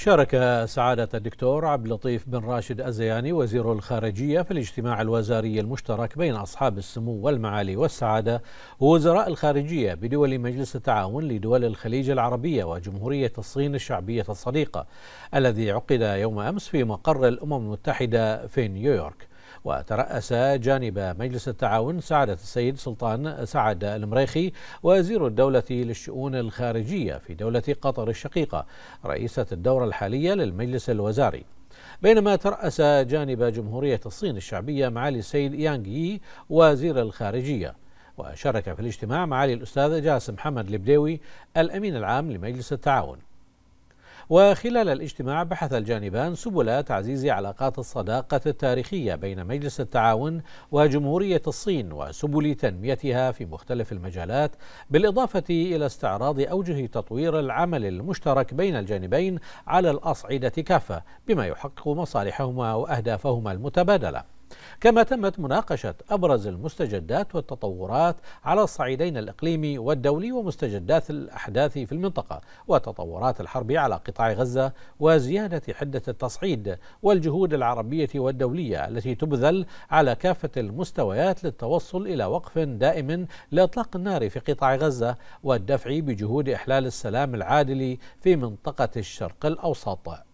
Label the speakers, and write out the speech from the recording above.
Speaker 1: شارك سعادة الدكتور عبد اللطيف بن راشد الزياني وزير الخارجية في الاجتماع الوزاري المشترك بين أصحاب السمو والمعالي والسعادة ووزراء الخارجية بدول مجلس التعاون لدول الخليج العربية وجمهورية الصين الشعبية الصديقة الذي عقد يوم أمس في مقر الأمم المتحدة في نيويورك وترأس جانب مجلس التعاون سعادة السيد سلطان سعد المريخي وزير الدولة للشؤون الخارجية في دولة قطر الشقيقة رئيسة الدورة الحالية للمجلس الوزاري بينما ترأس جانب جمهورية الصين الشعبية معالي السيد يانغ يي وزير الخارجية وشارك في الاجتماع معالي الأستاذ جاسم محمد البديوي الأمين العام لمجلس التعاون وخلال الاجتماع بحث الجانبان سبل تعزيز علاقات الصداقة التاريخية بين مجلس التعاون وجمهورية الصين وسبل تنميتها في مختلف المجالات بالإضافة إلى استعراض أوجه تطوير العمل المشترك بين الجانبين على الأصعدة كافة بما يحقق مصالحهما وأهدافهما المتبادلة كما تمت مناقشة أبرز المستجدات والتطورات على الصعيدين الإقليمي والدولي ومستجدات الأحداث في المنطقة وتطورات الحرب على قطاع غزة وزيادة حدة التصعيد والجهود العربية والدولية التي تبذل على كافة المستويات للتوصل إلى وقف دائم لإطلاق النار في قطاع غزة والدفع بجهود إحلال السلام العادل في منطقة الشرق الأوسط